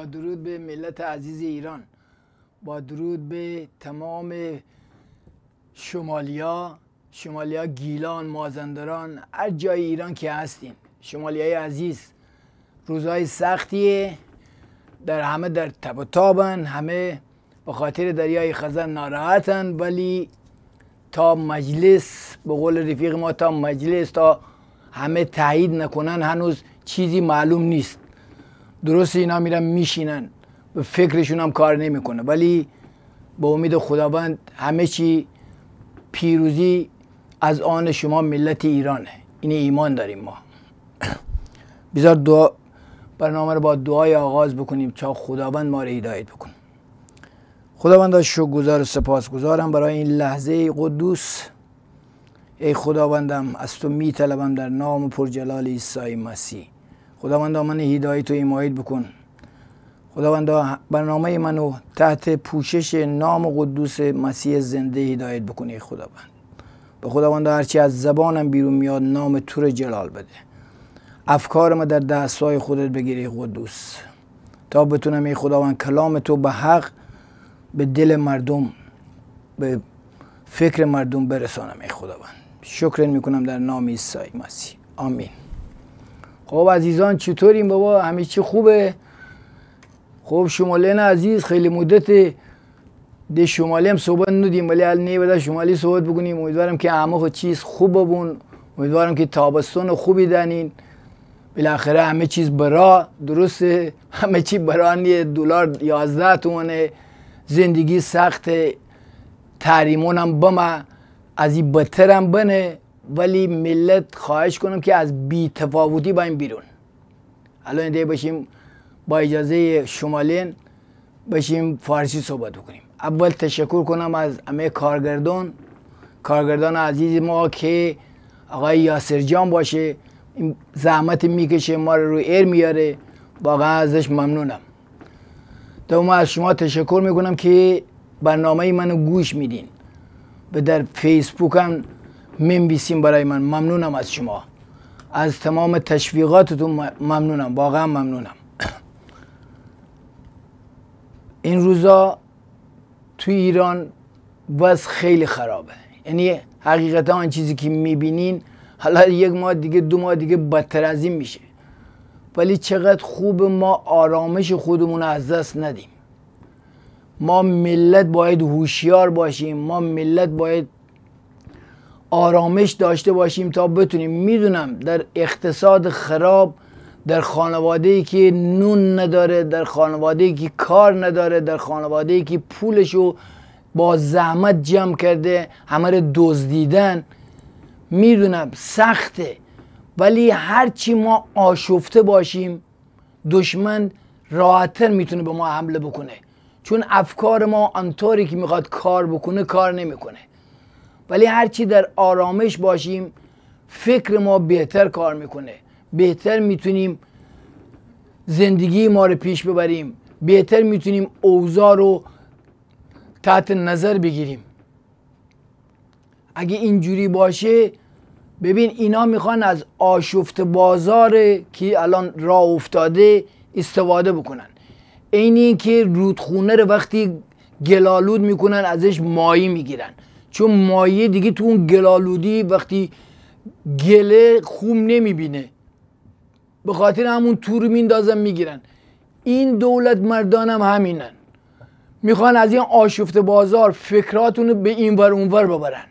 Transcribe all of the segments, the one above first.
با درود به ملت عزیز ایران با درود به تمام شمالیا شمالیا گیلان مازندران هر جای ایران که هستیم شمالیای عزیز روزهای سختیه در همه در تب و تابن همه به خاطر دریای خزر ناراحتن ولی تا مجلس به قول رفیق ما تا مجلس تا همه تایید نکنن هنوز چیزی معلوم نیست درست اینا میرن میشینن به فکرشون هم کار نمیکنه ولی به امید خداوند همه چی پیروزی از آن شما ملت ایرانه این ایمان داریم ما بذار دعا برنامه رو با دعای آغاز بکنیم تا خداوند ما رو هدایت بکن خداوند گذار و گذارم برای این لحظه قدوس ای خداوندم از تو می طلبم در نام پرجلال عیسی مسیح خداوند من هدایت و ایمایت بکن خداوند برنامه منو تحت پوشش نام قدوس مسیح زنده هدایت بکنی خداوند به خداوندا هرچی از زبانم بیرون میاد نام تو رو جلال بده افکار ما در دستای خودت بگیری قدوس تا بتونم ای خداوند کلام تو به حق به دل مردم به فکر مردم برسانم ای خداوند شکر میکنم در نام عیسی مسیح آمین خب عزیزان چطوریم بابا همه چی خوبه خب شمالین عزیز خیلی مدت ده شمالی هم صحبت ندیم ولی نیه بده شمالی صحبت بکنیم امیدوارم که همه خود چیز خوب ببون امیدوارم که تابستون خوبی دنین بالاخره همه چیز برا درست همه چی برا نیه دلار یازده تومنه زندگی سخت تحریمون هم بمه از این هم بنه ولی ملت خواهش کنم که از بی تفاوتی بایم بیرون الان دیگه باشیم با اجازه شمالین باشیم فارسی صحبت کنیم. اول تشکر کنم از همه کارگردان کارگردان عزیز ما که آقای یاسر جان باشه این زحمت میکشه ما رو روی ایر میاره واقعا ازش ممنونم ما از شما تشکر میکنم که برنامه منو گوش میدین به در فیسبوک هم منویسیم برای من ممنونم از شما از تمام تشویقاتتون ممنونم واقعا ممنونم این روزا تو ایران بس خیلی خرابه یعنی حقیقتا آن چیزی که میبینین حالا یک ماه دیگه دو ماه دیگه بدتر از این میشه ولی چقدر خوب ما آرامش خودمون از دست ندیم ما ملت باید هوشیار باشیم ما ملت باید آرامش داشته باشیم تا بتونیم میدونم در اقتصاد خراب در خانواده ای که نون نداره در خانواده ای که کار نداره در خانواده ای که پولشو با زحمت جمع کرده همه رو دزدیدن میدونم سخته ولی هرچی ما آشفته باشیم دشمن راحتتر میتونه به ما حمله بکنه چون افکار ما آنطوری که میخواد کار بکنه کار نمیکنه ولی چی در آرامش باشیم فکر ما بهتر کار میکنه بهتر میتونیم زندگی ما رو پیش ببریم بهتر میتونیم اوضاع رو تحت نظر بگیریم اگه اینجوری باشه ببین اینا میخوان از آشفت بازار که الان را افتاده استفاده بکنن عین اینکه رودخونه رو وقتی گلالود میکنن ازش مایی میگیرن چون مایه دیگه تو اون گلالودی وقتی گله خوم نمیبینه به خاطر همون تور میندازن میگیرن این دولت مردانم هم همینن میخوان از این آشفت بازار فکراتونو به این ور ور ببرن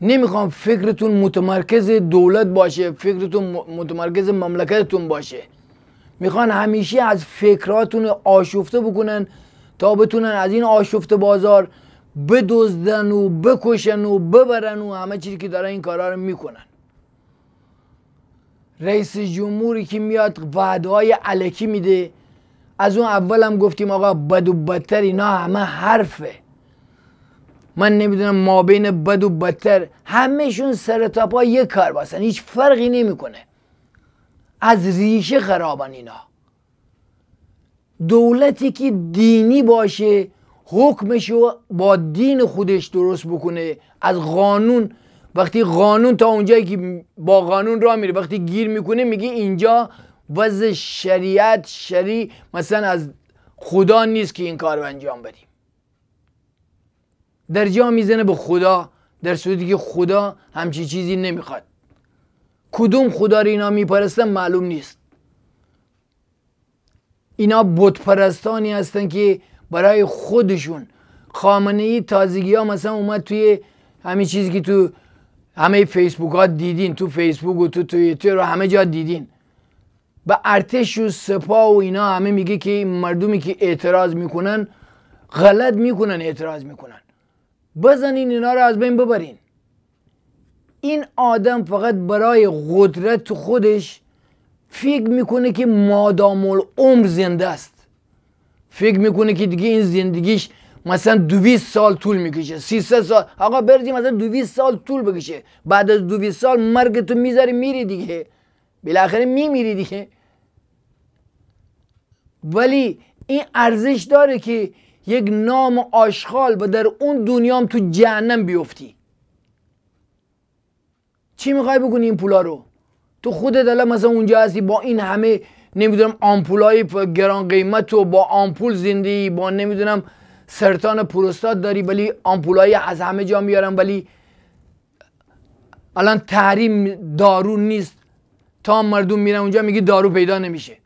نمیخوام فکرتون متمرکز دولت باشه فکرتون متمرکز مملکتتون باشه میخوان همیشه از فکراتون آشفته بکنن تا بتونن از این آشفت بازار بدزدن و بکشن و ببرن و همه چیزی که دارن این کارا رو میکنن رئیس جمهوری که میاد وعده های علکی میده از اون اول هم گفتیم آقا بد و بدتر اینا همه حرفه من نمیدونم ما بین بد و بدتر همهشون سر تا یک کار باسن هیچ فرقی نمیکنه از ریشه خرابن اینا دولتی که دینی باشه حکمش با دین خودش درست بکنه از قانون وقتی قانون تا اونجایی که با قانون را میره وقتی گیر میکنه میگه اینجا وضع شریعت شریع مثلا از خدا نیست که این کار انجام بدیم در جا میزنه به خدا در صورتی که خدا همچی چیزی نمیخواد کدوم خدا رو اینا میپرستن معلوم نیست اینا بتپرستانی هستن که برای خودشون خامنه ای تازگی ها مثلا اومد توی همین چیزی که تو همه فیسبوک ها دیدین تو فیسبوک و تو توییتر رو همه جا دیدین و ارتش و سپا و اینا همه میگه که این مردمی که اعتراض میکنن غلط میکنن اعتراض میکنن بزنین اینا رو از بین ببرین این آدم فقط برای قدرت خودش فکر میکنه که مادام العمر زنده است فکر میکنه که دیگه این زندگیش مثلا 200 سال طول میکشه 300 سال آقا بردی مثلا 200 سال طول بکشه بعد از 200 سال مرگ تو میذاری میری دیگه بالاخره میمیری دیگه ولی این ارزش داره که یک نام آشغال و در اون دنیام تو جهنم بیفتی چی میخوای بکنی این پولا رو تو خودت الان مثلا اونجا هستی با این همه نمیدونم آمپولای گران قیمت و با آمپول زندگی با نمیدونم سرطان پروستات داری ولی آمپولای از همه جا میارن ولی الان تحریم دارو نیست تا مردم میرن اونجا میگی دارو پیدا نمیشه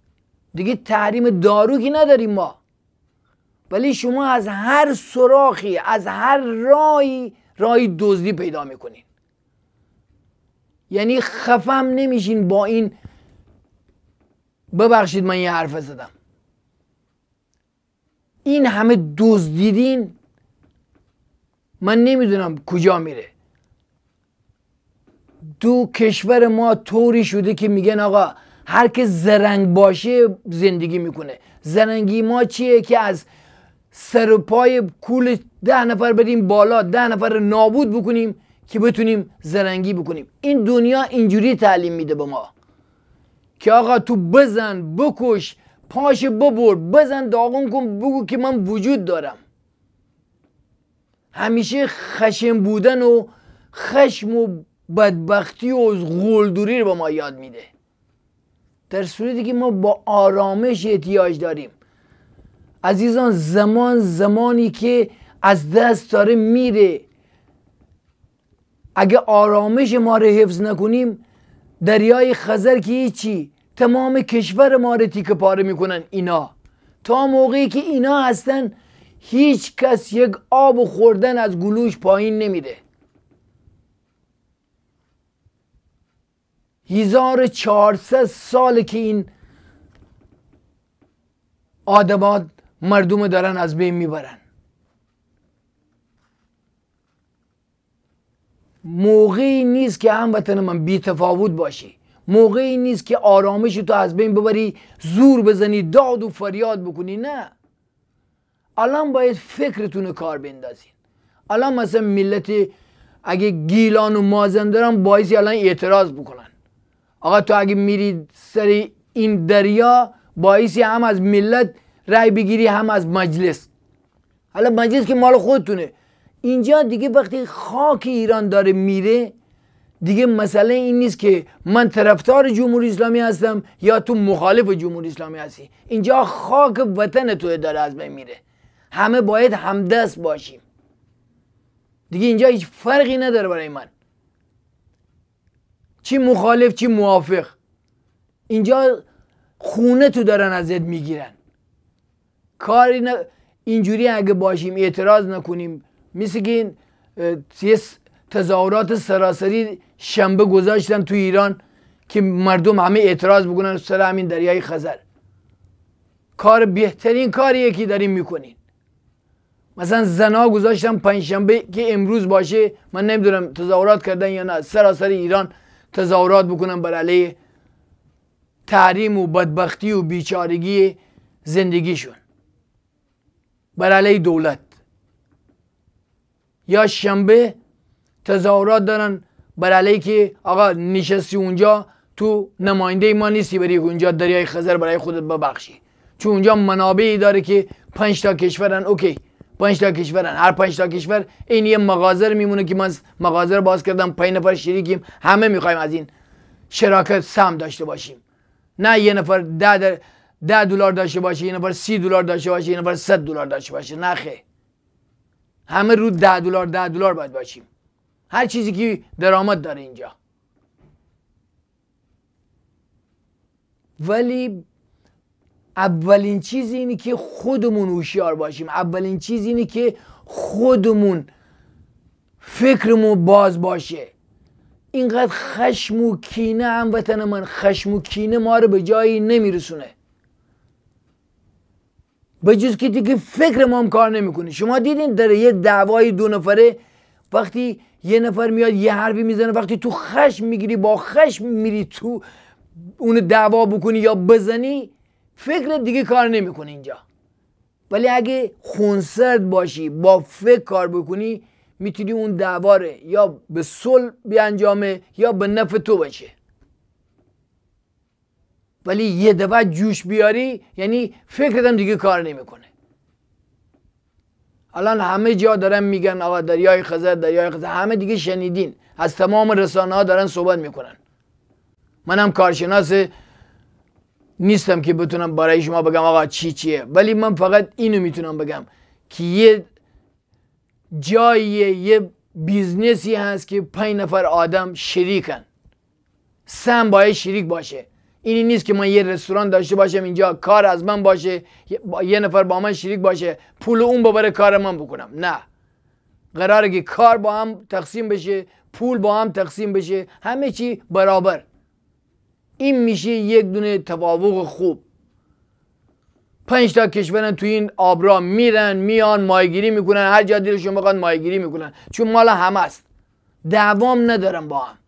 دیگه تحریم دارو که نداریم ما ولی شما از هر سراخی از هر رای رای دزدی پیدا میکنین یعنی خفم نمیشین با این ببخشید من یه حرف زدم این همه دزدیدین من نمیدونم کجا میره دو کشور ما طوری شده که میگن آقا هر که زرنگ باشه زندگی میکنه زرنگی ما چیه که از سر و پای کول ده نفر بریم بالا ده نفر نابود بکنیم که بتونیم زرنگی بکنیم این دنیا اینجوری تعلیم میده به ما که آقا تو بزن بکش پاش ببر بزن داغون کن بگو که من وجود دارم همیشه خشم بودن و خشم و بدبختی و غلدوری رو به ما یاد میده در صورتی که ما با آرامش احتیاج داریم عزیزان زمان زمانی که از دست داره میره اگه آرامش ما رو حفظ نکنیم دریای خزر که چی تمام کشور ما رو تیک پاره میکنن اینا تا موقعی که اینا هستن هیچ کس یک آب و خوردن از گلوش پایین نمیده 1400 سال که این آدمات مردم دارن از بین میبرن موقعی نیست که وطن من بی تفاوت باشی موقعی نیست که آرامش تو از بین ببری زور بزنی داد و فریاد بکنی نه الان باید فکرتون کار بندازین الان مثلا ملت اگه گیلان و مازندران باعثی الان اعتراض بکنن آقا تو اگه میری سر این دریا باعثی هم از ملت رای بگیری هم از مجلس حالا مجلس که مال خودتونه اینجا دیگه وقتی خاک ایران داره میره دیگه مسئله این نیست که من طرفدار جمهوری اسلامی هستم یا تو مخالف جمهوری اسلامی هستی اینجا خاک وطن تو داره از بین میره همه باید همدست باشیم دیگه اینجا هیچ فرقی نداره برای من چی مخالف چی موافق اینجا خونه تو دارن ازت میگیرن کاری نه اینجوری اگه باشیم اعتراض نکنیم مثل که این تظاهرات سراسری شنبه گذاشتن تو ایران که مردم همه اعتراض بکنن سر همین دریای خزر کار بهترین کاریه که داریم میکنین مثلا زنا گذاشتم پنجشنبه که امروز باشه من نمیدونم تظاهرات کردن یا نه سراسر ایران تظاهرات بکنن بر علیه تحریم و بدبختی و بیچارگی زندگیشون بر علیه دولت یا شنبه تظاهرات دارن بر علیه که آقا نشستی اونجا تو نماینده ما نیستی بری اونجا دریای خزر برای خودت ببخشی چون اونجا منابعی داره که پنج تا کشورن اوکی پنج تا کشورن هر پنج تا کشور این یه مغازه میمونه که من مغازر باز کردم پنج نفر شریکیم همه میخوایم از این شراکت سم داشته باشیم نه یه نفر ده, دلار داشته باشه یه نفر سی دلار داشته باشه یه نفر صد دلار داشته باشه نه همه رو ده دلار ده دلار باید باشیم هر چیزی که درآمد داره اینجا ولی اولین چیز اینه که خودمون هوشیار باشیم اولین چیز اینه که خودمون فکرمون باز باشه اینقدر خشم و کینه هم وطن من خشم و کینه ما رو به جایی نمیرسونه به جز که دیگه فکر ما هم کار نمیکنه شما دیدین در یه دعوای دو نفره وقتی یه نفر میاد یه حرفی میزنه وقتی تو خشم میگیری با خشم میری تو اون دعوا بکنی یا بزنی فکر دیگه کار نمیکنه اینجا ولی اگه خونسرد باشی با فکر کار بکنی میتونی اون دعوا یا به صلح بیانجامه یا به نفع تو باشه ولی یه دفعه جوش بیاری یعنی فکرتم دیگه کار نمیکنه الان همه جا دارن میگن آقا دریای خزر دریای خزر همه دیگه شنیدین از تمام رسانه ها دارن صحبت میکنن منم کارشناس نیستم که بتونم برای شما بگم آقا چی چیه ولی من فقط اینو میتونم بگم که یه جایی یه بیزنسی هست که پنج نفر آدم شریکن سم باید شریک باشه اینی نیست که من یه رستوران داشته باشم اینجا کار از من باشه یه نفر با من شریک باشه پول اون ببره کار من بکنم نه قراره که کار با هم تقسیم بشه پول با هم تقسیم بشه همه چی برابر این میشه یک دونه تفاوق خوب پنج تا کشورن تو این آبرا میرن میان مایگیری میکنن هر جا دیرشون بخواد مایگیری میکنن چون مال هم است دوام ندارم با هم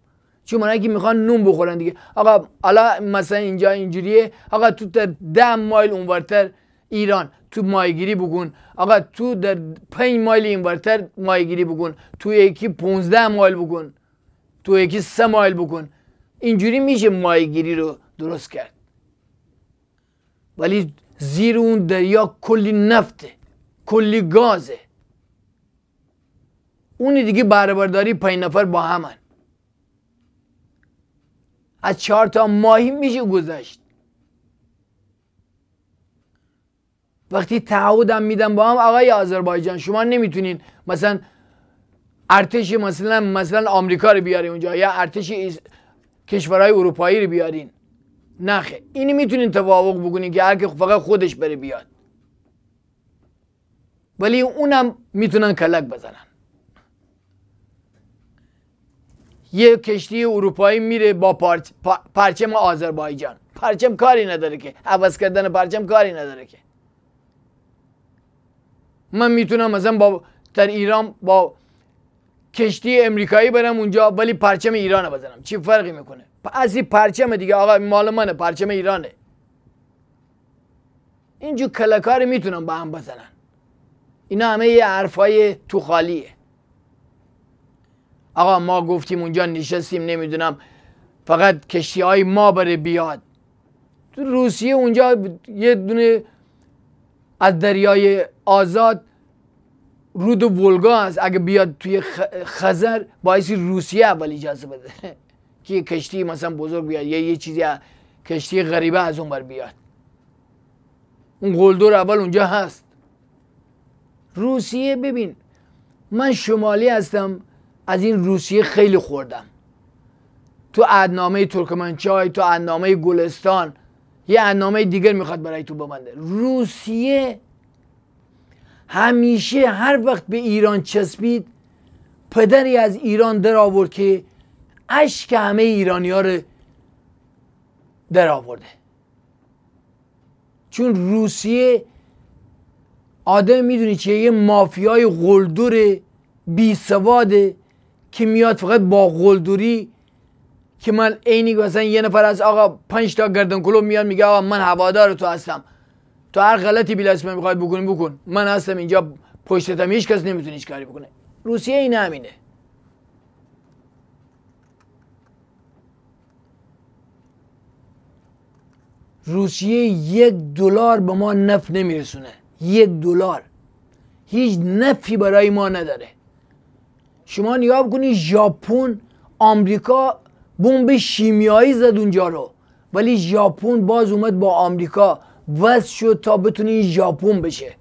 چون اگه میخوان نون بخورن دیگه آقا حالا مثلا اینجا اینجوریه آقا تو در ده مایل اونورتر ایران تو مایگیری بگون آقا تو در پنج مایل اینورتر مایگیری بگون تو یکی 15 مایل بگون تو یکی سه مایل بکن اینجوری میشه مایگیری رو درست کرد ولی زیر اون دریا کلی نفته کلی گازه اون دیگه بهره پنج نفر با همن از چهار تا ماهی میشه گذشت وقتی تعهدم میدم با هم آقای آذربایجان شما نمیتونین مثلا ارتش مثلا مثلا آمریکا رو بیارین اونجا یا ارتش کشورهای اروپایی رو بیارین نخه اینی میتونین تفاوق بکنین که هر فقط خودش بره بیاد ولی اونم میتونن کلک بزنن یه کشتی اروپایی میره با پرچم آذربایجان پرچم کاری نداره که عوض کردن پرچم کاری نداره که من میتونم مثلا با در ایران با کشتی امریکایی برم اونجا ولی پرچم ایران بزنم چی فرقی میکنه این پرچم دیگه آقا مال منه پرچم ایرانه اینجور کلکاری میتونم با هم بزنن اینا همه یه حرفای توخالیه آقا ما گفتیم اونجا نشستیم نمیدونم فقط کشتی های ما بره بیاد روسیه اونجا یه دونه از دریای آزاد رود و ولگا هست اگه بیاد توی خزر باعثی روسیه اول اجازه بده که کشتی مثلا بزرگ بیاد یا یه چیزی کشتی غریبه از اون بر بیاد اون گلدور اول اونجا هست روسیه ببین من شمالی هستم از این روسیه خیلی خوردم تو ادنامه ترکمنچای تو ادنامه گلستان یه ادنامه دیگر میخواد برای تو ببنده روسیه همیشه هر وقت به ایران چسبید پدری از ایران در آورد که اشک همه ایرانی ها رو در آورده چون روسیه آدم میدونی چه یه مافیای قلدور بی سواده که میاد فقط با قلدوری که من عینی مثلا یه نفر از آقا پنج تا گردن کلوب میاد میگه آقا من هوادار تو هستم تو هر غلطی بلا اسم میخواد بکنی بکن من هستم اینجا پشتتم هیچ کس نمیتونه هیچ کاری بکنه روسیه این همینه روسیه یک دلار به ما نف نمیرسونه یک دلار هیچ نفی برای ما نداره شما نگاه بکنید ژاپن آمریکا بمب شیمیایی زد اونجا رو ولی ژاپن باز اومد با آمریکا وز شد تا بتونه این ژاپن بشه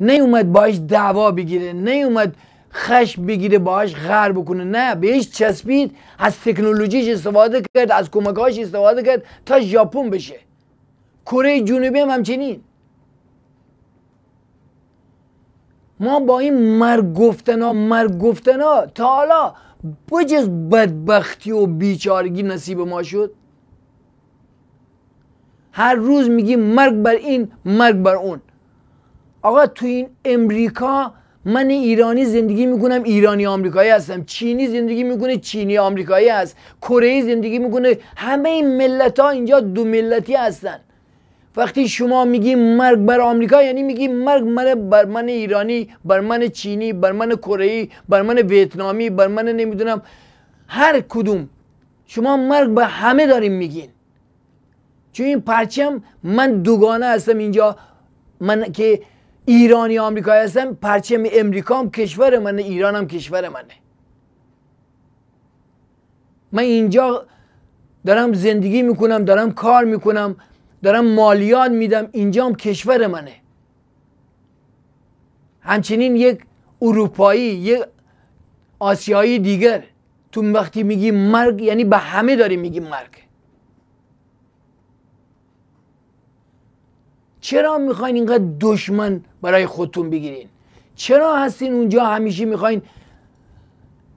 نیومد باش دعوا بگیره نیومد خش بگیره باش غر بکنه نه بهش چسبید از تکنولوژیش استفاده کرد از کمکاش استفاده کرد تا ژاپن بشه کره جنوبی هم همچنین ما با این مرگ گفتنا مرگ گفتنا تا حالا بجز بدبختی و بیچارگی نصیب ما شد هر روز میگیم مرگ بر این مرگ بر اون آقا تو این امریکا من ایرانی زندگی میکنم ایرانی آمریکایی هستم چینی زندگی میکنه چینی آمریکایی هست کره زندگی میکنه همه این ملت ها اینجا دو ملتی هستن وقتی شما میگی مرگ بر آمریکا یعنی میگی مرگ من بر من ایرانی بر من چینی بر من کره بر من ویتنامی بر من نمیدونم هر کدوم شما مرگ به همه داریم میگین چون این پرچم من دوگانه هستم اینجا من که ایرانی آمریکایی هستم پرچم هم کشور منه ایرانم کشور منه من اینجا دارم زندگی میکنم دارم کار میکنم دارم مالیات میدم هم کشور منه همچنین یک اروپایی یک آسیایی دیگر تو وقتی میگی مرگ یعنی به همه داری میگی مرگ چرا میخواین اینقدر دشمن برای خودتون بگیرین چرا هستین اونجا همیشه میخواین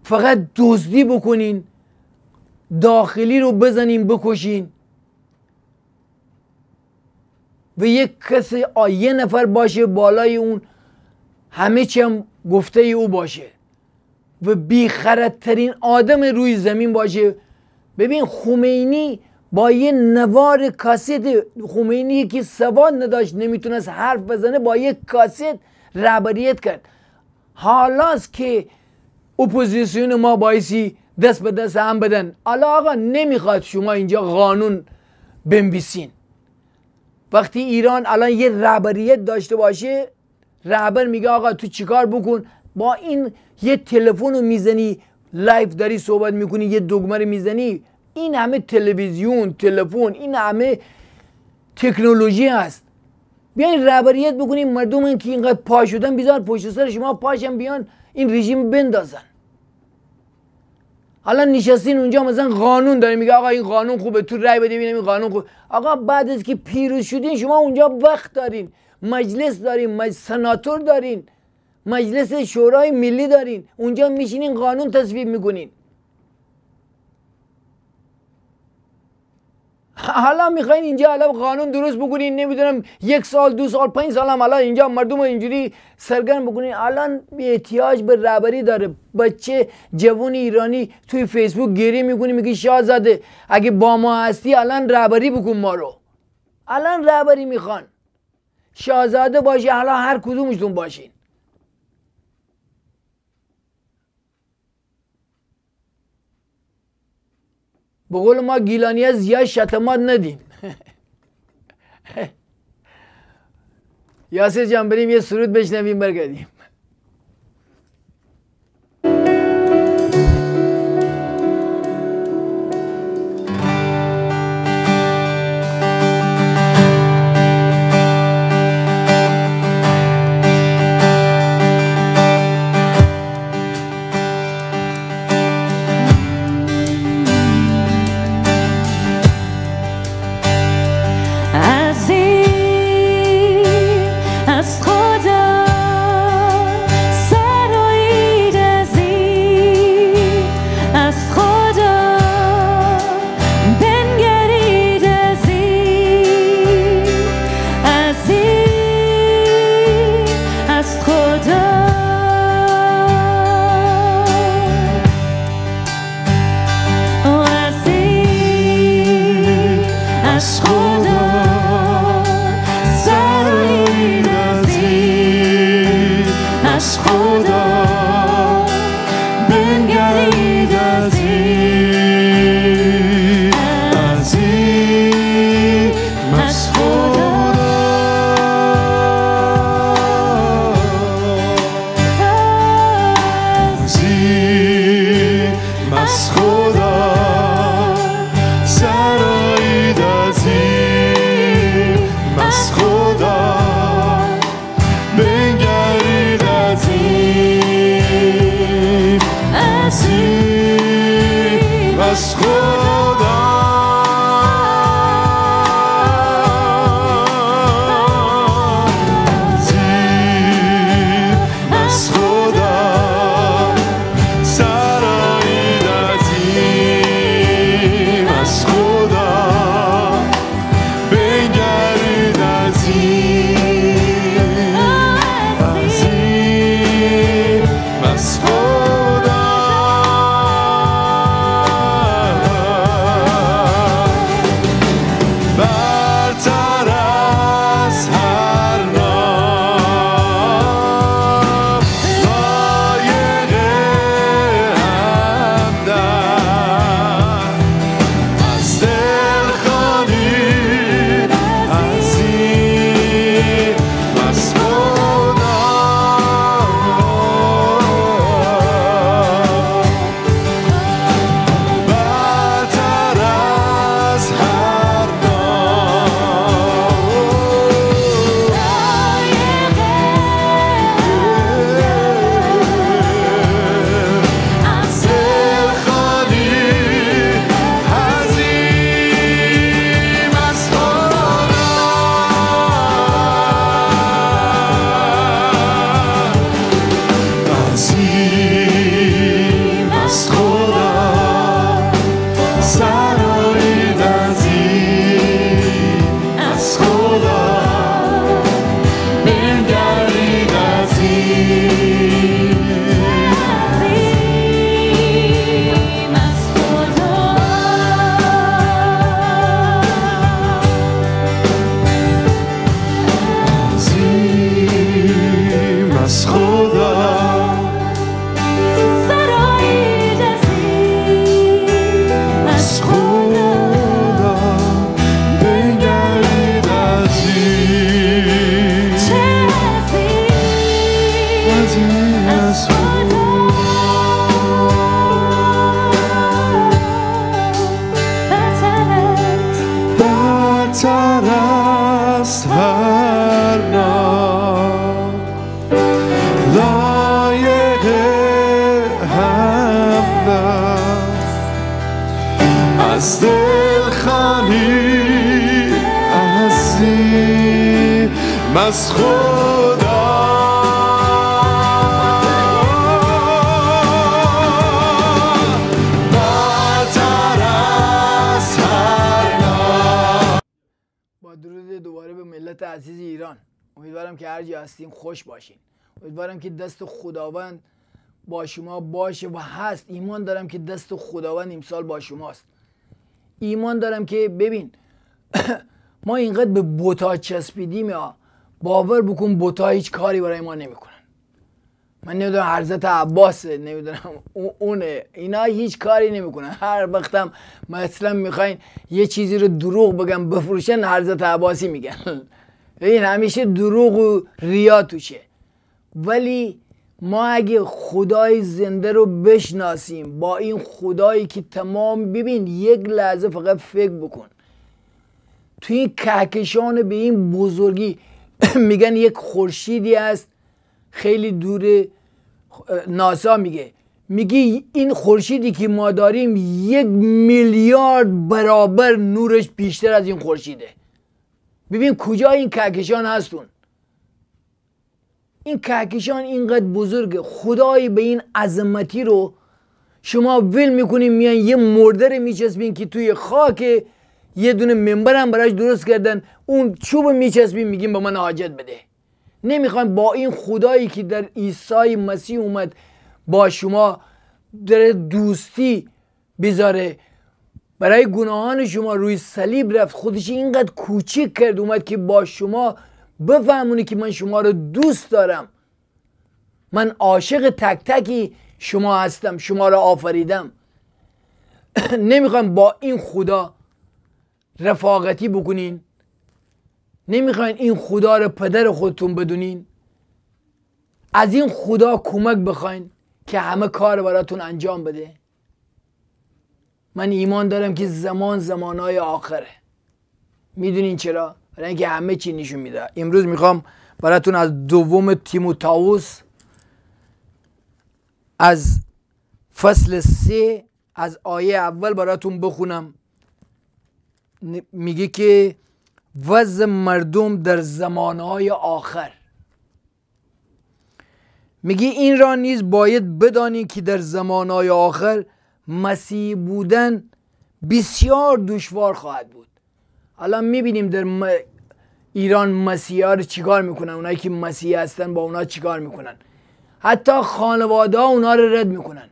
فقط دزدی بکنین داخلی رو بزنین بکشین و یک کسی یه نفر باشه بالای اون همه چی هم گفته او باشه و بیخردترین آدم روی زمین باشه ببین خمینی با یه نوار کاست خمینی که سواد نداشت نمیتونست حرف بزنه با یک کاست رهبریت کرد حالاست که اپوزیسیون ما بایسی دست به دست هم بدن حالا آقا نمیخواد شما اینجا قانون بنویسین وقتی ایران الان یه رهبریت داشته باشه رهبر میگه آقا تو چیکار بکن با این یه تلفن رو میزنی لایف داری صحبت میکنی یه دگمه رو میزنی این همه تلویزیون تلفن این همه تکنولوژی هست بیاین رهبریت بکنیم مردم که اینقدر پا شدن بیزار پشت سر شما پاشم بیان این رژیم بندازن حالا نشستین اونجا مثلا قانون داره میگه آقا این قانون خوبه تو رای بده ببینیم این قانون خوب آقا بعد از که پیروز شدین شما اونجا وقت دارین مجلس دارین مجلس سناتور دارین مجلس شورای ملی دارین اونجا میشینین قانون تصویب میکنین حالا میخواین اینجا حالا قانون درست بکنین نمیدونم یک سال دو سال پنج سال هم حالا اینجا مردم اینجوری سرگرم بکنین الان احتیاج به رهبری داره بچه جوان ایرانی توی فیسبوک گریه میکنی میگه شاهزاده اگه با ما هستی الان رهبری بکن ما رو الان رهبری میخوان شاهزاده باشه حالا هر کدومشون باشین به ما گیلانی ها زیاد شتمات ندیم یاسر جان بریم یه سرود بشنویم برگردیم ملت ایران امیدوارم که هر جا هستین خوش باشین امیدوارم که دست خداوند با شما باشه و هست ایمان دارم که دست خداوند امسال با شماست ایمان دارم که ببین ما اینقدر به بوتا چسبیدیم یا باور بکن بوتا هیچ کاری برای ما نمیکنن من نمیدونم حضرت عباس نمیدونم اونه اینا هیچ کاری نمیکنن هر وقتم مثلا میخواین یه چیزی رو دروغ بگم بفروشن حضرت عباسی میگن این همیشه دروغ و ریا توشه ولی ما اگه خدای زنده رو بشناسیم با این خدایی که تمام ببین یک لحظه فقط فکر بکن توی این کهکشان به این بزرگی میگن یک خورشیدی است خیلی دور ناسا میگه میگی این خورشیدی که ما داریم یک میلیارد برابر نورش بیشتر از این خورشیده ببین کجا این کهکشان هستون این کهکشان اینقدر بزرگ خدای به این عظمتی رو شما ول میکنین میان یه مردر میچسبین که توی خاک یه دونه منبر هم براش درست کردن اون چوب میچسبین میگیم به من حاجت بده نمیخوایم با این خدایی که در عیسی مسیح اومد با شما در دوستی بذاره برای گناهان شما روی صلیب رفت خودش اینقدر کوچک کرد اومد که با شما بفهمونه که من شما رو دوست دارم من عاشق تک تکی شما هستم شما را آفریدم نمیخوام با این خدا رفاقتی بکنین نمیخواین این خدا رو پدر خودتون بدونین از این خدا کمک بخواین که همه کار براتون انجام بده من ایمان دارم که زمان زمانهای آخره میدونین چرا برای اینکه همه چی نشون میده امروز میخوام براتون از دوم تیموتاوس از فصل سه از آیه اول براتون بخونم میگه که وز مردم در زمانهای آخر میگه این را نیز باید بدانی که در زمانهای آخر مسیح بودن بسیار دشوار خواهد بود الان میبینیم در ایران مسیحا رو چیکار میکنن اونایی که مسیح هستن با اونا چیکار میکنن حتی خانواده ها اونا رو رد میکنن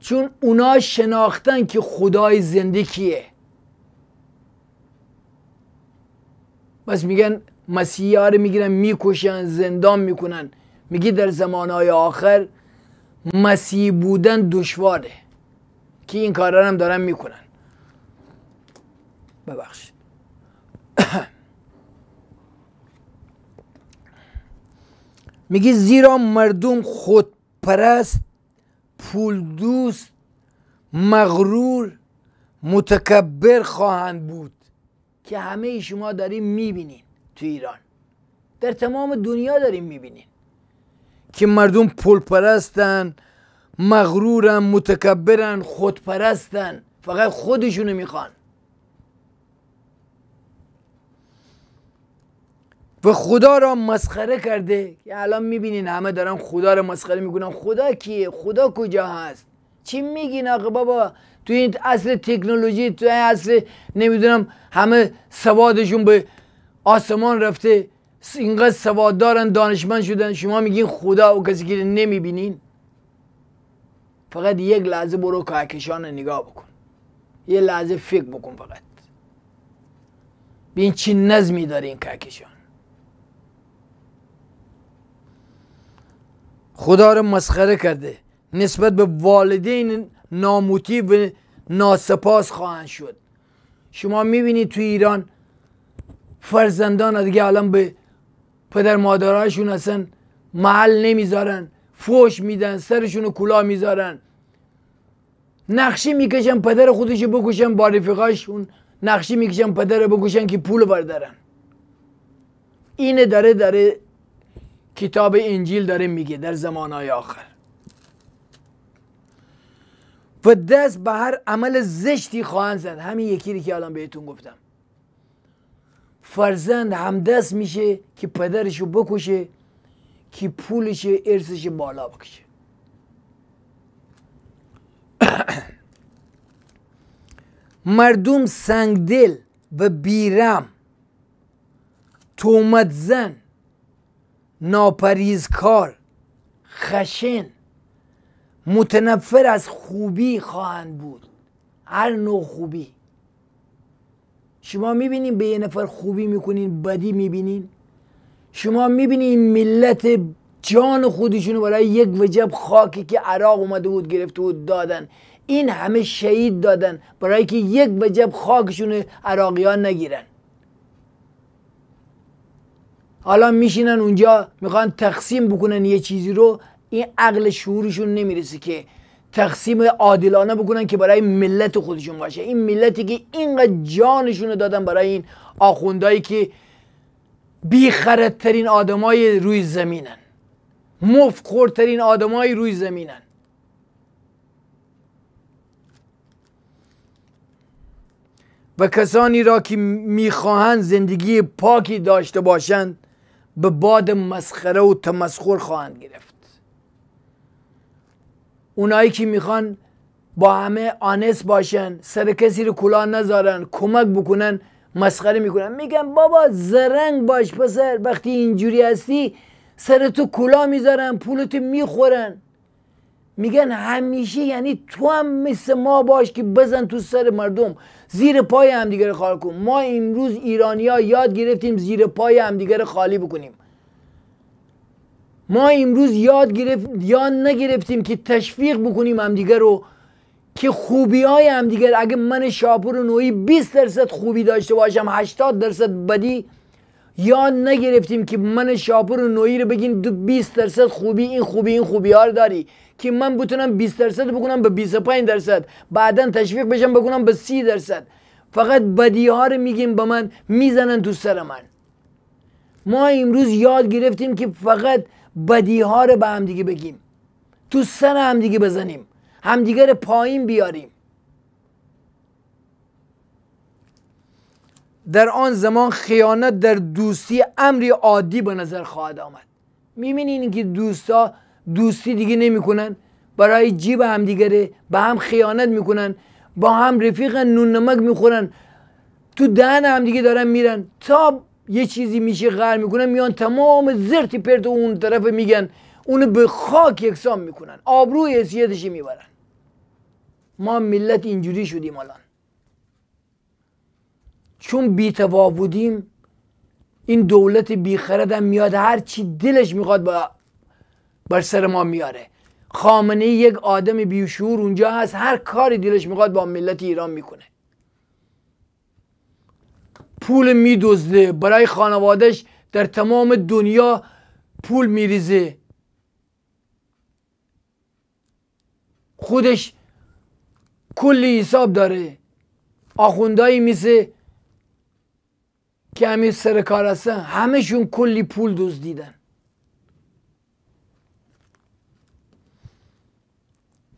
چون اونا شناختن که خدای زنده کیه بس میگن مسیحا رو میگیرن میکشن زندان میکنن میگی در زمانهای آخر مسیح بودن دشواره که این کارا هم دارن میکنن ببخشید میگی زیرا مردم خودپرست پول دوست مغرور متکبر خواهند بود که همه شما داریم میبینین تو ایران در تمام دنیا داریم میبینین که مردم پول پرستن مغرورن متکبرن خودپرستن فقط خودشونو میخوان و خدا را مسخره کرده که الان میبینین همه دارن خدا را مسخره میکنن خدا کیه خدا کجا هست چی میگین آقا بابا تو این اصل تکنولوژی تو این اصل نمیدونم همه سوادشون به آسمان رفته اینقدر سواد دارن دانشمند شدن شما میگین خدا و کسی که نمیبینین فقط یک لحظه برو کهکشان نگاه بکن یه لحظه فکر بکن فقط بین چی نظمی داره این کهکشان خدا رو مسخره کرده نسبت به والدین ناموتی و ناسپاس خواهند شد شما میبینید توی ایران فرزندان دیگه الان به پدر مادرهاشون اصلا محل نمیذارن فوش میدن سرشون رو کلا میذارن نقشی میکشن پدر خودشو بکشن با رفیقاشون نقشی میکشن پدر بکشن که پول بردارن اینه داره داره کتاب انجیل داره میگه در زمانهای آخر و دست به هر عمل زشتی خواهند زد همین یکی که الان بهتون گفتم فرزند همدست میشه که پدرشو بکشه که پولش ارثش بالا بکشه مردم سنگدل و بیرم تومت زن ناپریزکار خشن متنفر از خوبی خواهند بود هر نوع خوبی شما میبینین به یه نفر خوبی میکنین بدی میبینین شما میبینین ملت جان خودشونو برای یک وجب خاکی که عراق اومده بود گرفته بود دادن این همه شهید دادن برای که یک وجب خاکشون عراقیان نگیرن حالا میشینن اونجا میخوان تقسیم بکنن یه چیزی رو این عقل شعورشون نمیرسه که تقسیم عادلانه بکنن که برای ملت خودشون باشه این ملتی که اینقدر جانشون دادن برای این آخوندهایی که بیخردترین آدمای روی زمینن مفخورترین آدمای روی زمینن و کسانی را که میخواهند زندگی پاکی داشته باشند به باد مسخره و تمسخر خواهند گرفت اونایی که میخوان با همه آنس باشن سر کسی رو کلاه نذارن کمک بکنن مسخره میکنن میگن بابا زرنگ باش پسر وقتی اینجوری هستی سر تو کلا میذارن پولتو میخورن میگن همیشه یعنی تو هم مثل ما باش که بزن تو سر مردم زیر پای همدیگه خالی کن ما امروز ایرانیا یاد گرفتیم زیر پای همدیگه خالی بکنیم ما امروز یاد گرفت یا نگرفتیم که تشویق بکنیم همدیگه رو که خوبی های همدیگر اگه من شاپور نوعی 20 درصد خوبی داشته باشم 80 درصد بدی یاد نگرفتیم که من شاپور نوعی رو بگین 20 درصد خوبی این خوبی این خوبی رو داری که من بتونم 20 درصد بکنم به 25 درصد بعدا تشویق بشم بکنم به 30 درصد فقط بدی ها رو میگیم به من میزنن تو سر من ما امروز یاد گرفتیم که فقط بدی ها رو به همدیگه بگیم تو سر همدیگه بزنیم همدیگه رو پایین بیاریم در آن زمان خیانت در دوستی امری عادی به نظر خواهد آمد میبینین که دوستا دوستی دیگه نمیکنن برای جیب همدیگره به هم خیانت میکنن با هم رفیق نون نمک میخورن تو دهن همدیگه دارن میرن تا یه چیزی میشه غر میکنن میان تمام زرتی پرت اون طرف میگن اونو به خاک یکسان میکنن آبروی حیثیتش میبرن ما ملت اینجوری شدیم الان چون بی بودیم این دولت بیخرد هم میاد هر چی دلش میخواد با بر سر ما میاره خامنه یک آدم بیوشور اونجا هست هر کاری دلش میخواد با ملت ایران میکنه پول میدزده برای خانوادش در تمام دنیا پول میریزه خودش کلی حساب داره آخوندهایی می‌زه که همین سرکار هستن همشون کلی پول دزدیدن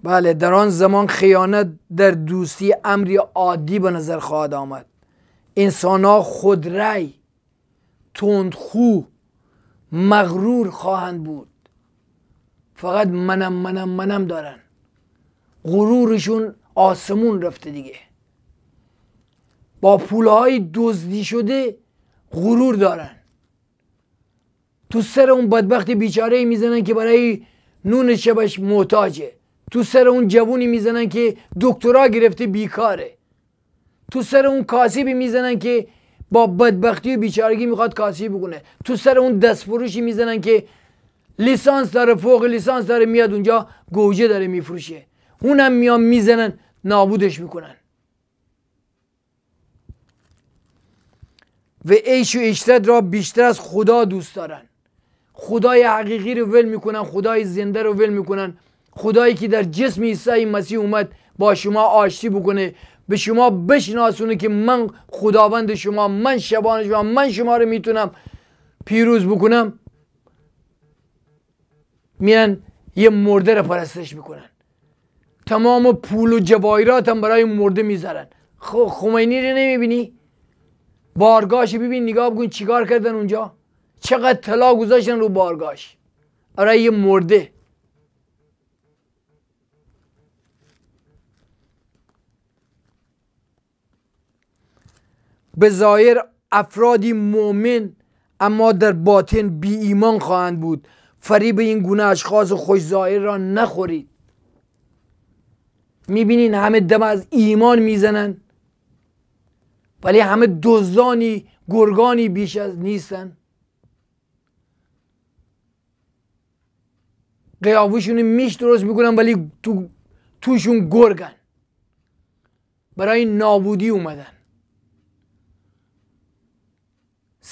بله در آن زمان خیانت در دوستی امری عادی به نظر خواهد آمد انسان ها تند تندخو مغرور خواهند بود فقط منم منم منم دارن غرورشون آسمون رفته دیگه با پولهای دزدی شده غرور دارن تو سر اون بدبخت بیچاره میزنن که برای نون شبش محتاجه تو سر اون جوونی میزنن که دکترا گرفته بیکاره تو سر اون کاسیبی میزنن که با بدبختی و بیچارگی میخواد کاسیب بکنه تو سر اون دستفروشی میزنن که لیسانس داره فوق لیسانس داره میاد اونجا گوجه داره میفروشه اونم میان میزنن نابودش میکنن و عیش و اشتد را بیشتر از خدا دوست دارن خدای حقیقی رو ول میکنن خدای زنده رو ول میکنن خدایی که در جسم عیسی مسیح اومد با شما آشتی بکنه به شما بشناسونه که من خداوند شما من شبان شما من شما رو میتونم پیروز بکنم میان یه مرده رو پرستش میکنن تمام پول و جواهرات هم برای مرده میذارن خب خمینی رو نمیبینی بارگاش ببین نگاه بکن چیکار کردن اونجا چقدر طلا گذاشتن رو بارگاش برای آره، یه مرده به ظاهر افرادی مؤمن اما در باطن بی ایمان خواهند بود فریب این گونه اشخاص و خوش ظاهر را نخورید میبینین همه دم از ایمان میزنن ولی همه دزدانی گرگانی بیش از نیستن قیافشون میش درست میکنن ولی تو توشون گرگن برای نابودی اومدن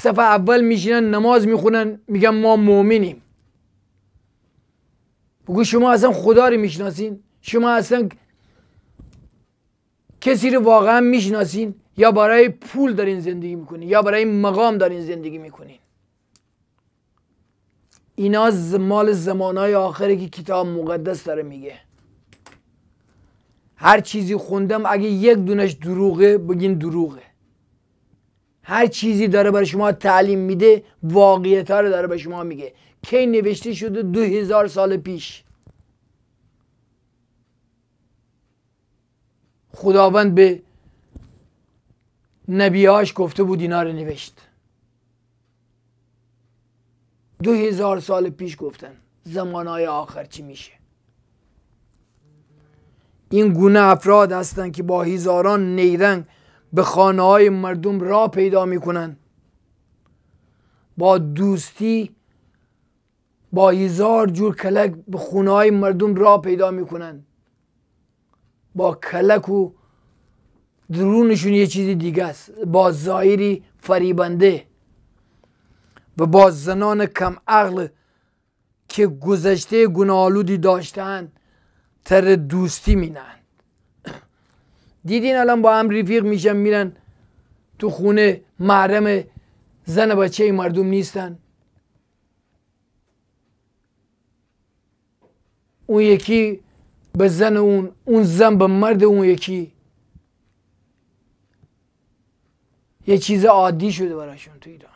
صفحه اول میشینن نماز میخونن میگن ما مؤمنیم بگو شما اصلا خدا رو میشناسین شما اصلا کسی رو واقعا میشناسین یا برای پول دارین زندگی میکنین یا برای مقام دارین زندگی میکنین اینا مال زمانهای آخره که کتاب مقدس داره میگه هر چیزی خوندم اگه یک دونش دروغه بگین دروغه هر چیزی داره برای شما تعلیم میده واقعیت ها رو داره به شما میگه کی نوشته شده دو هزار سال پیش خداوند به نبیهاش گفته بود اینا رو نوشت دو هزار سال پیش گفتن زمانهای آخر چی میشه این گونه افراد هستند که با هزاران نیرنگ به خانه های مردم را پیدا میکنند، با دوستی با هزار جور کلک به خونه های مردم را پیدا میکنن با کلک و درونشون یه چیزی دیگه است با ظاهری فریبنده و با زنان کم عقل که گذشته گناهالودی داشتن تر دوستی مینن دیدین الان با هم رفیق میشن میرن تو خونه محرم زن بچه ای مردم نیستن اون یکی به زن اون اون زن به مرد اون یکی یه چیز عادی شده براشون تو ایران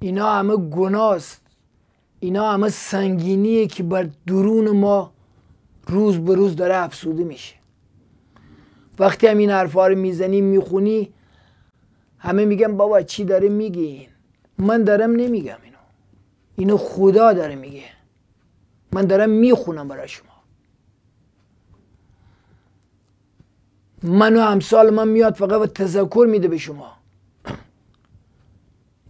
اینا همه گناست اینا همه سنگینیه که بر درون ما روز به روز داره افسوده میشه وقتی هم این حرفا رو میزنی میخونی همه میگن بابا چی داره میگی من دارم نمیگم اینو اینو خدا داره میگه من دارم میخونم برای شما من و من میاد فقط و تذکر میده به شما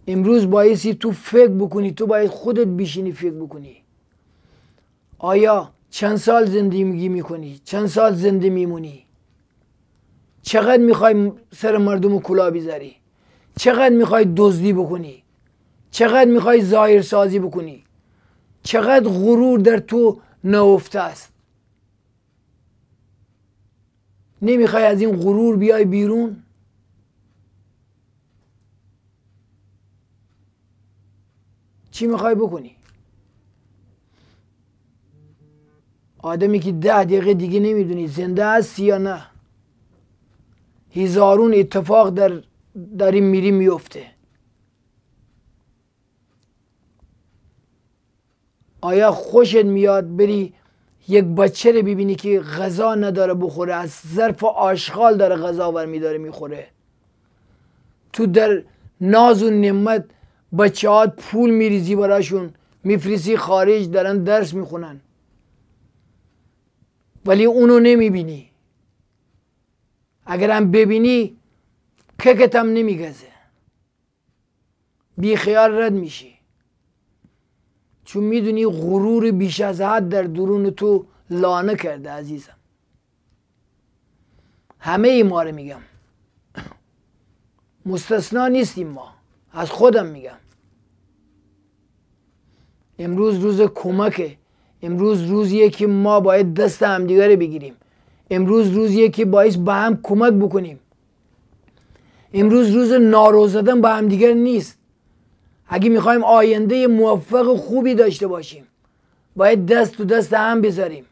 امروز بایستی تو فکر بکنی تو باید خودت بیشینی فکر بکنی آیا چند سال زندگی میکنی چند سال زنده میمونی چقدر میخوای سر مردم کلا بذاری چقدر میخوای دزدی بکنی چقدر میخوای ظاهر سازی بکنی چقدر غرور در تو نهفته است نمیخوای از این غرور بیای بیرون چی میخوای بکنی آدمی که ده دقیقه دیگه نمیدونی زنده است یا نه هزارون اتفاق در این میری میفته آیا خوشت میاد بری یک بچه رو ببینی که غذا نداره بخوره از ظرف آشغال داره غذا برمیداره میخوره تو در ناز و نعمت بچهات پول میریزی براشون میفریسی خارج دارن درس میخونن ولی اونو نمیبینی اگرم ببینی ککتم نمیگزه بی خیال رد میشی چون میدونی غرور بیش از حد در درون تو لانه کرده عزیزم همه ای ما رو میگم مستثنا نیستیم ما از خودم میگم امروز روز کمکه امروز روزیه که ما باید دست همدیگه رو بگیریم امروز روزیه که باعث به هم کمک بکنیم امروز روز نارو زدن به همدیگر نیست اگه میخوایم آینده موفق خوبی داشته باشیم باید دست تو دست هم بذاریم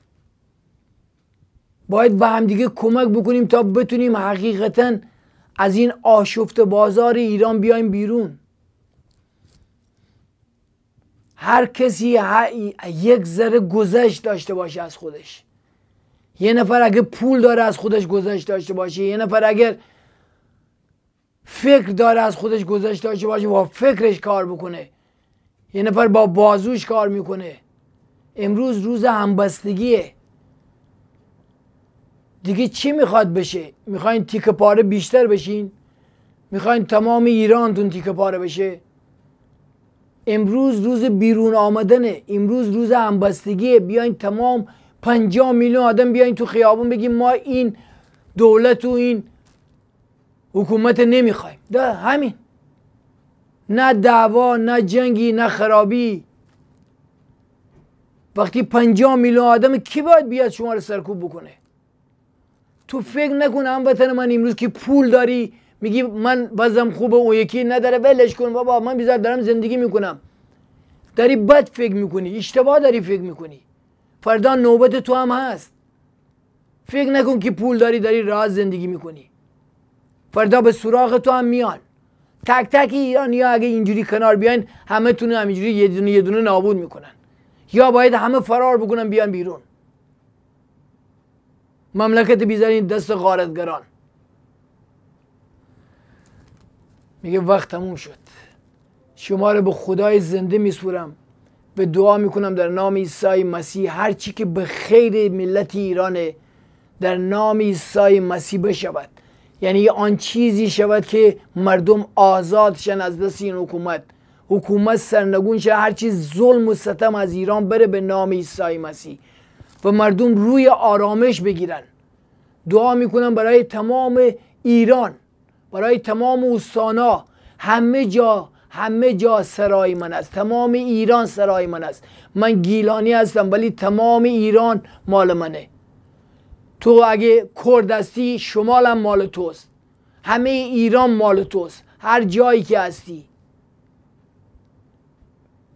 باید به همدیگه کمک بکنیم تا بتونیم حقیقتا از این آشفت بازار ایران بیایم بیرون هر کسی یک ذره گذشت داشته باشه از خودش یه نفر اگه پول داره از خودش گذشت داشته باشه یه نفر اگر فکر داره از خودش گذشت داشته باشه با فکرش کار بکنه یه نفر با بازوش کار میکنه امروز روز همبستگیه دیگه چی میخواد بشه میخواین تیکه پاره بیشتر بشین میخواین تمام ایرانتون تیکه پاره بشه امروز روز بیرون آمدنه امروز روز همبستگیه بیاین تمام 50 میلیون آدم بیاین تو خیابون بگیم ما این دولت و این حکومت نمیخوایم ده همین نه دعوا نه جنگی نه خرابی وقتی 50 میلیون آدم کی باید بیاد شما رو سرکوب بکنه تو فکر نکن هموطن من امروز که پول داری میگی من وزم خوبه اون یکی نداره ولش کن بابا من بیزار دارم زندگی میکنم داری بد فکر میکنی اشتباه داری فکر میکنی فردا نوبت تو هم هست فکر نکن که پول داری داری راز زندگی میکنی فردا به سراغ تو هم میان تک تک ایرانی ها اگه اینجوری کنار بیاین همه تونه همینجوری یه دونه یه دونه نابود میکنن یا باید همه فرار بکنن بیان بیرون مملکت بیزاری دست غارتگران میگه وقت تموم شد شما رو به خدای زنده میسپرم به دعا میکنم در نام عیسی مسیح هر چی که به خیر ملت ایرانه در نام عیسی مسیح بشود یعنی آن چیزی شود که مردم آزاد شن از دست این حکومت حکومت سرنگون شه هر چی ظلم و ستم از ایران بره به نام عیسی مسیح و مردم روی آرامش بگیرن دعا میکنم برای تمام ایران برای تمام اوستانا همه جا همه جا سرای من است تمام ایران سرای من است من گیلانی هستم ولی تمام ایران مال منه تو اگه کرد هستی شمالم مال توست همه ایران مال توست هر جایی که هستی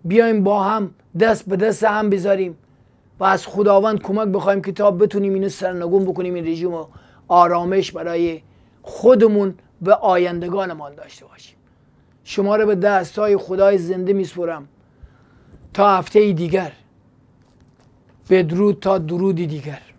بیایم با هم دست به دست هم بذاریم و از خداوند کمک بخوایم که تا بتونیم اینو سرنگون بکنیم این رژیم و آرامش برای خودمون و آیندگانمان داشته باشیم شما را به دستهای خدای زنده میسپرم تا هفته دیگر بدرود تا درودی دیگر